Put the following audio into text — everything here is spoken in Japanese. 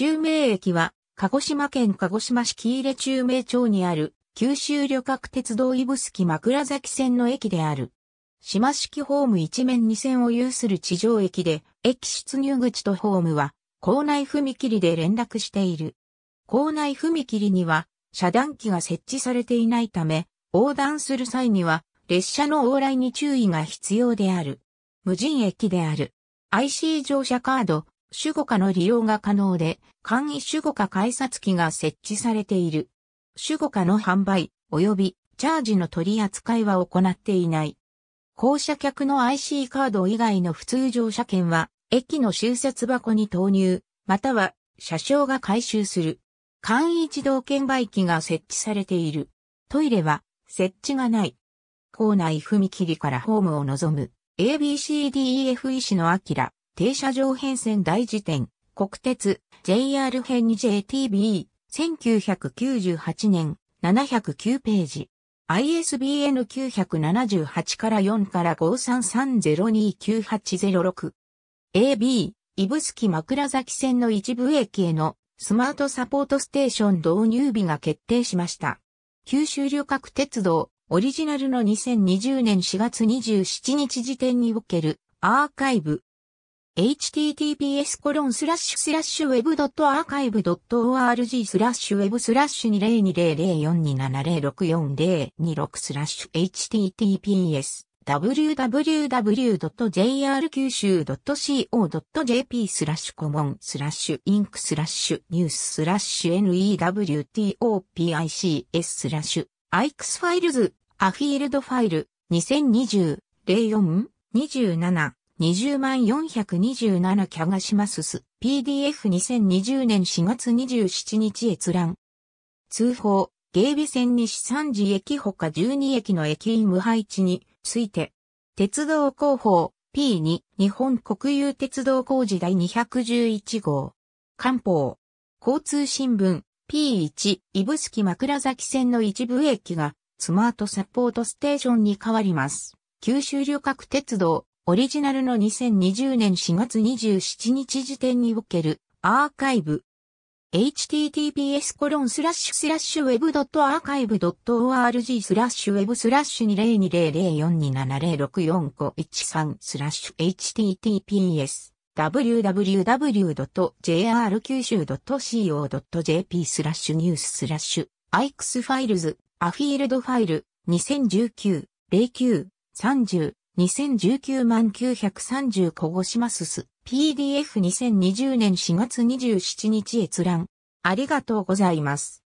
中名駅は、鹿児島県鹿児島市喜入中名町にある、九州旅客鉄道指宿枕崎線の駅である。島式ホーム一面二線を有する地上駅で、駅出入口とホームは、校内踏切で連絡している。校内踏切には、遮断機が設置されていないため、横断する際には、列車の往来に注意が必要である。無人駅である。IC 乗車カード、守護化の利用が可能で、簡易守護化改札機が設置されている。守護化の販売、及びチャージの取り扱いは行っていない。降車客の IC カード以外の普通乗車券は、駅の集設箱に投入、または車掌が回収する。簡易自動券売機が設置されている。トイレは設置がない。校内踏切からホームを望む ABCDEF 医師のアキラ。停車場変遷大辞典、国鉄、JR 編 JTB、1998年、709ページ。ISBN 978から4から5330298066。AB、スキ枕崎線の一部駅へのスマートサポートステーション導入日が決定しました。九州旅客鉄道、オリジナルの2020年4月27日時点におけるアーカイブ、https コロンスラッシュスラッシュ web.archive.org スラッシュウェブスラッシュ20200427064026スラッシュ https www.jr 九州 .co.jp スラッシュコモンスラッシュインクスラッシュニューススラッシュ newtopics スラッシュアイクスファイルズアフィールドファイル2020 04 27 20万427キャガシマスス PDF2020 年4月27日閲覧。通報、芸備線西三次駅ほか12駅の駅員無配置について、鉄道広報 P2 日本国有鉄道工事第211号。官報、交通新聞 P1 スキ枕崎線の一部駅がスマートサポートステーションに変わります。九州旅客鉄道オリジナルの2020年4月27日時点におけるアーカイブ。https コロンスラッシュスラッシュウェブドットアーカイブドット org スラッシュウェブスラッシュ202042706451スラッシュ https www.jr 九州 .co.jp スラッシュニューススラッシュアイクスファイルズアフィールドファイル2019-09-30 2019万930小児島すす PDF2020 年4月27日閲覧。ありがとうございます。